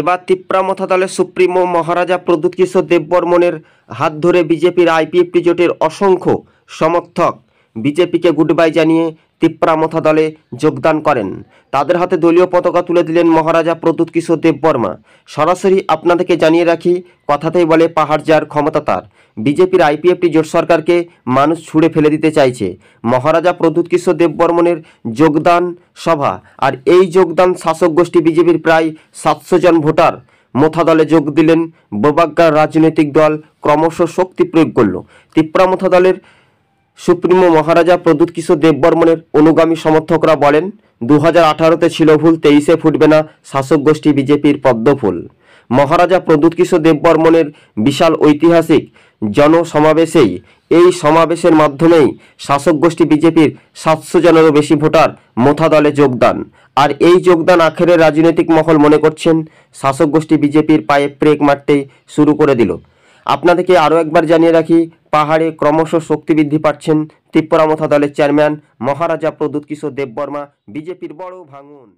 এবার তিপ্রামথা দলের সুপ্রিমো মহারাজা প্রদ্যুৎ কিশোর দেববর্মনের হাত ধরে বিজেপির আইপিএফ জোটের অসংখ্য সমর্থক বিজেপিকে গুড বাই জানিয়ে তিপ্রামথা দলে যোগদান করেন তাদের হাতে দলীয় পতাকা তুলে দিলেন মহারাজা প্রদ্যুৎ কিশোর দেববর্মা সরাসরি আপনাদেরকে জানিয়ে রাখি কথাতেই বলে পাহাড় যার ক্ষমতা তার বিজেপির আইপিএফটি জোট সরকারকে মানুষ ছুঁড়ে ফেলে দিতে চাইছে মহারাজা প্রদ্যুৎ কিশোর দেববর্মনের যোগদান সভা আর এই যোগদান শাসক গোষ্ঠী বিজেপির প্রায় সাতশো জন ভোটার মোথা দলে যোগ দিলেন বোবাগ্গার রাজনৈতিক দল ক্রমশ শক্তি প্রয়োগ করল তিপ্রা মোথা দলের সুপ্রিমো মহারাজা প্রদ্যুৎ কিশোর দেববর্মনের অনুগামী সমর্থকরা বলেন দু হাজার আঠারোতে ছিল ভুল তেইশে ফুটবে না শাসক গোষ্ঠী বিজেপির পদ্মফুল মহারাজা প্রদ্যুৎ কিশোর দেববর্মনের বিশাল ঐতিহাসিক জনসমাবেশেই এই সমাবেশের মাধ্যমেই শাসক গোষ্ঠী বিজেপির সাতশো জনেরও বেশি ভোটার মোথা দলে যোগদান আর এই যোগদান আখেরে রাজনৈতিক মহল মনে করছেন শাসক গোষ্ঠী বিজেপির পায়ে প্রেক মারতেই শুরু করে দিল আপনাদেরকে আরও একবার জানিয়ে রাখি পাহাড়ে ক্রমশ শক্তি বৃদ্ধি পাচ্ছেন ত্রিপুরা মথা দলের চেয়ারম্যান মহারাজা প্রদ্যুৎ কিশোর দেববর্মা বিজেপির বড় ভাঙন